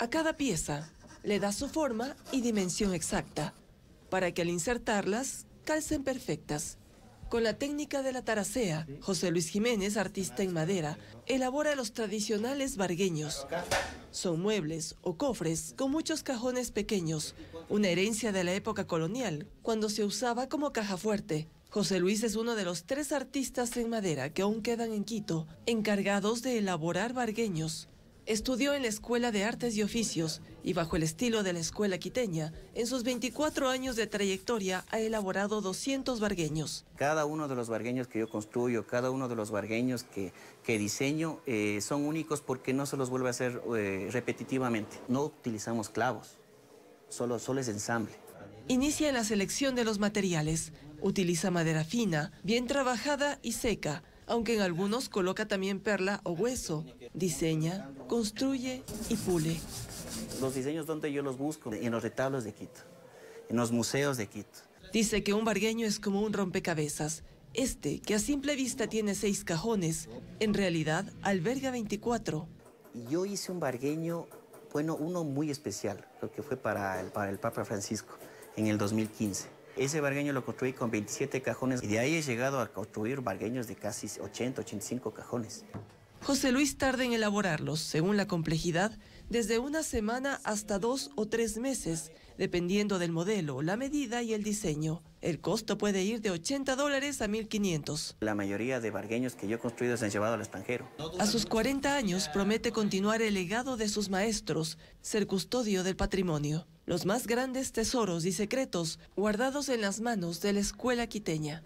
A cada pieza le da su forma y dimensión exacta, para que al insertarlas calcen perfectas. Con la técnica de la taracea, José Luis Jiménez, artista en madera, elabora los tradicionales bargueños. Son muebles o cofres con muchos cajones pequeños, una herencia de la época colonial, cuando se usaba como caja fuerte. José Luis es uno de los tres artistas en madera que aún quedan en Quito, encargados de elaborar bargueños. Estudió en la Escuela de Artes y Oficios y bajo el estilo de la escuela quiteña, en sus 24 años de trayectoria ha elaborado 200 vargueños. Cada uno de los vargueños que yo construyo, cada uno de los vargueños que, que diseño eh, son únicos porque no se los vuelve a hacer eh, repetitivamente. No utilizamos clavos, solo, solo es ensamble. Inicia en la selección de los materiales. Utiliza madera fina, bien trabajada y seca aunque en algunos coloca también perla o hueso. Diseña, construye y pule. Los diseños donde yo los busco, en los retablos de Quito, en los museos de Quito. Dice que un bargueño es como un rompecabezas. Este, que a simple vista tiene seis cajones, en realidad alberga 24. Yo hice un bargueño, bueno, uno muy especial, lo que fue para el, para el Papa Francisco en el 2015. Ese bargueño lo construí con 27 cajones y de ahí he llegado a construir bargueños de casi 80, 85 cajones. José Luis tarda en elaborarlos, según la complejidad, desde una semana hasta dos o tres meses, dependiendo del modelo, la medida y el diseño. El costo puede ir de 80 dólares a 1.500. La mayoría de bargueños que yo he construido se han llevado al extranjero. A sus 40 años promete continuar el legado de sus maestros, ser custodio del patrimonio los más grandes tesoros y secretos guardados en las manos de la escuela quiteña.